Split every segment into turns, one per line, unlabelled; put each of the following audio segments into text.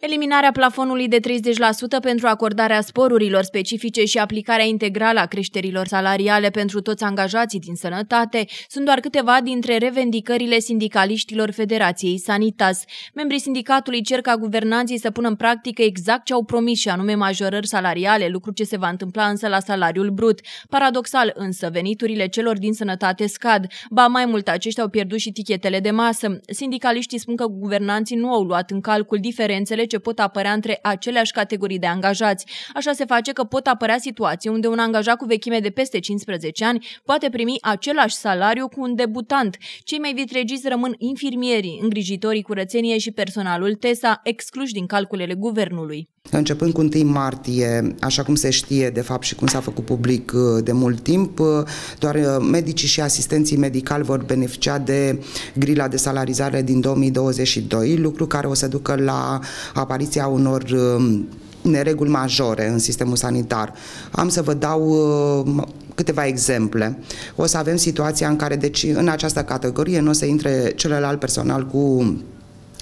Eliminarea plafonului de 30% pentru acordarea sporurilor specifice și aplicarea integrală a creșterilor salariale pentru toți angajații din sănătate sunt doar câteva dintre revendicările sindicaliștilor Federației Sanitas. Membrii sindicatului cer ca guvernanții să pună în practică exact ce au promis și anume majorări salariale, lucru ce se va întâmpla însă la salariul brut. Paradoxal însă, veniturile celor din sănătate scad. Ba mai mult, aceștia au pierdut și tichetele de masă. Sindicaliștii spun că guvernanții nu au luat în calcul diferențele ce pot apărea între aceleași categorii de angajați. Așa se face că pot apărea situații unde un angajat cu vechime de peste 15 ani poate primi același salariu cu un debutant. Cei mai vitregiți rămân infirmierii, îngrijitorii curățenie și personalul TESA, excluși din calculele guvernului.
Începând cu 1 martie, așa cum se știe de fapt și cum s-a făcut public uh, de mult timp, uh, doar uh, medicii și asistenții medicali vor beneficia de grila de salarizare din 2022, lucru care o să ducă la apariția unor um, nereguli majore în sistemul sanitar. Am să vă dau câteva exemple. O să avem situația în care, deci, în această categorie nu o să intre celălalt personal cu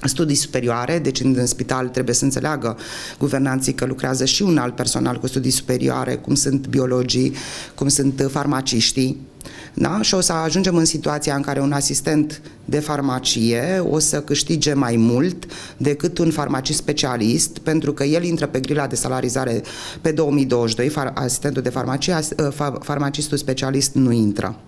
studii superioare, deci în spital trebuie să înțeleagă guvernanții că lucrează și un alt personal cu studii superioare, cum sunt biologii, cum sunt farmaciștii, da? și o să ajungem în situația în care un asistent de farmacie o să câștige mai mult decât un farmacist specialist, pentru că el intră pe grila de salarizare pe 2022, far, asistentul de farmacie, as, far, farmacistul specialist nu intră.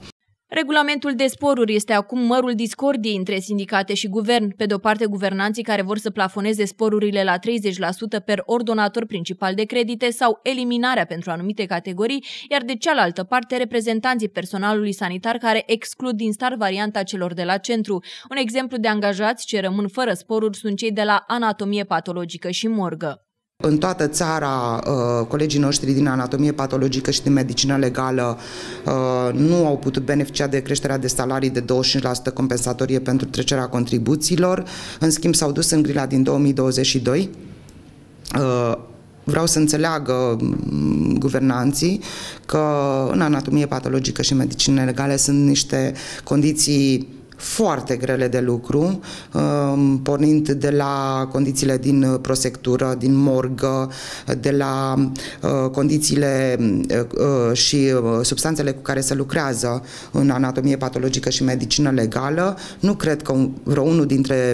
Regulamentul de sporuri este acum mărul discordiei între sindicate și guvern. Pe de-o parte, guvernanții care vor să plafoneze sporurile la 30% per ordonator principal de credite sau eliminarea pentru anumite categorii, iar de cealaltă parte, reprezentanții personalului sanitar care exclud din star varianta celor de la centru. Un exemplu de angajați ce rămân fără sporuri sunt cei de la anatomie patologică și morgă.
În toată țara, uh, colegii noștri din anatomie patologică și din medicină legală uh, nu au putut beneficia de creșterea de salarii de 25% compensatorie pentru trecerea contribuțiilor. În schimb, s-au dus în grila din 2022 uh, vreau să înțeleagă mm, guvernanții că în anatomie patologică și medicină legale sunt niște condiții foarte grele de lucru, um, pornind de la condițiile din prosectură, din morgă, de la uh, condițiile uh, uh, și substanțele cu care se lucrează în anatomie patologică și medicină legală. Nu cred că vreo unul dintre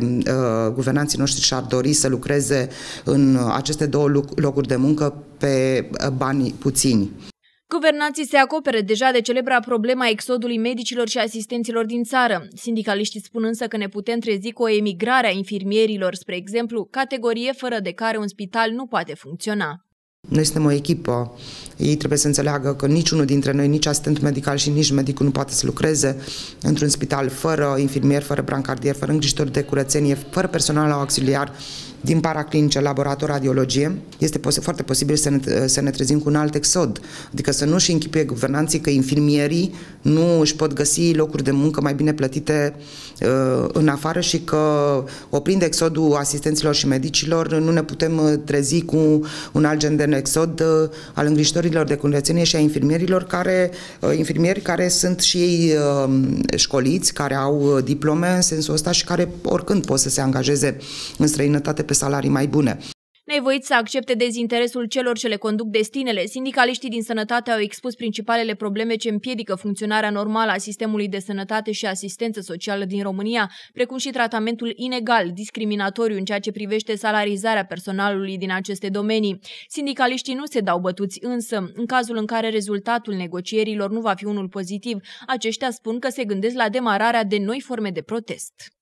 guvernanții noștri și-ar dori să lucreze în aceste două locuri de muncă pe bani puțini.
Guvernații se acopere deja de celebra problema exodului medicilor și asistenților din țară. Sindicaliștii spun însă că ne putem trezi cu o emigrare a infirmierilor, spre exemplu, categorie fără de care un spital nu poate funcționa.
Noi suntem o echipă. Ei trebuie să înțeleagă că niciunul dintre noi, nici asistent medical și nici medicul nu poate să lucreze într-un spital fără infirmier, fără brancardier, fără îngrijitor de curățenie, fără personal auxiliar, din paraclinice, laborator, radiologie, este pos- foarte posibil să ne, să ne trezim cu un alt exod. Adică să nu-și închipuie guvernanții că infirmierii nu își pot găsi locuri de muncă mai bine plătite uh, în afară și că oprind exodul asistenților și medicilor, nu ne putem uh, trezi cu un alt gen de exod uh, al îngrijitorilor de curățenie și a infirmierilor care, uh, infirmieri care sunt și ei uh, școliți, care au uh, diplome în sensul ăsta și care oricând pot să se angajeze în străinătate pe salarii mai bune.
Nevoit să accepte dezinteresul celor ce le conduc destinele, sindicaliștii din sănătate au expus principalele probleme ce împiedică funcționarea normală a sistemului de sănătate și asistență socială din România, precum și tratamentul inegal, discriminatoriu în ceea ce privește salarizarea personalului din aceste domenii. Sindicaliștii nu se dau bătuți însă. În cazul în care rezultatul negocierilor nu va fi unul pozitiv, aceștia spun că se gândesc la demararea de noi forme de protest.